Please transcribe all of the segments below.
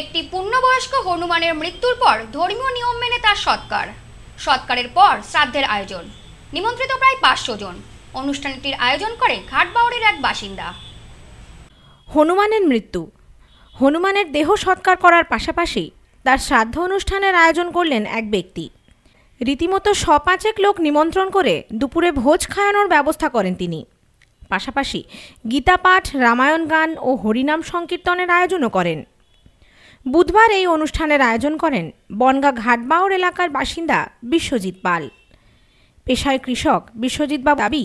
একটি পূর্ণবয়স্ক হনুমানের মৃত্যুর পর ধর্মীয় নিয়ম মেনে তার সৎকার সৎকারের পর শ্রাদ্ধের আয়োজন নিমন্ত্রিত প্রায় পাঁচশো জন অনুষ্ঠানটির আয়োজন করে ঘাটবাউড়ির এক বাসিন্দা হনুমানের মৃত্যু হনুমানের দেহ সৎকার করার পাশাপাশি তার শ্রাদ্ধ অনুষ্ঠানের আয়োজন করলেন এক ব্যক্তি রীতিমতো সপাঁচেক লোক নিমন্ত্রণ করে দুপুরে ভোজ খাওয়ানোর ব্যবস্থা করেন তিনি পাশাপাশি গীতা পাঠ রামায়ণ গান ও হরিনাম সংকীর্তনের আয়োজনও করেন বুধবার এই অনুষ্ঠানের আয়োজন করেন বনগা ঘাটবাউর এলাকার বাসিন্দা বিশ্বজিৎ পাল পেশায় কৃষক বিশ্বজিৎ বাবু দাবি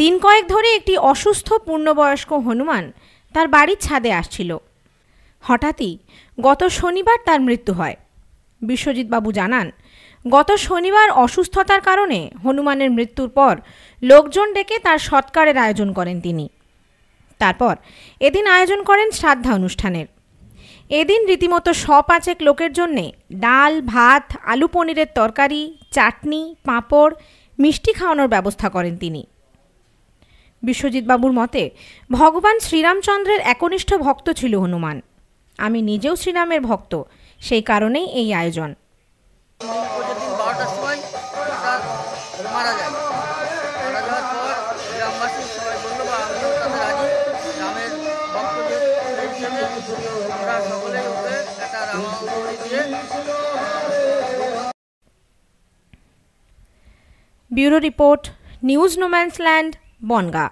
দিন কয়েক ধরে একটি অসুস্থ পূর্ণবয়স্ক হনুমান তার বাড়ির ছাদে আসছিল হঠাৎই গত শনিবার তার মৃত্যু হয় বিশ্বজিৎ বাবু জানান গত শনিবার অসুস্থতার কারণে হনুমানের মৃত্যুর পর লোকজন ডেকে তার সৎকারের আয়োজন করেন তিনি তারপর এদিন আয়োজন করেন শ্রাদ্ধা অনুষ্ঠানের এদিন রীতিমতো সপাচেক লোকের জন্যে ডাল ভাত আলু পনিরের তরকারি চাটনি পাঁপড় মিষ্টি খাওয়ানোর ব্যবস্থা করেন তিনি বিশ্বজিৎবাবুর মতে ভগবান শ্রীরামচন্দ্রের একনিষ্ঠ ভক্ত ছিল হনুমান আমি নিজেও শ্রীরামের ভক্ত সেই কারণেই এই আয়োজন মারা যায় মারা যাওয়ার পর গ্রামবাসী সবাই আমরা bureau report news no man's land Bongaon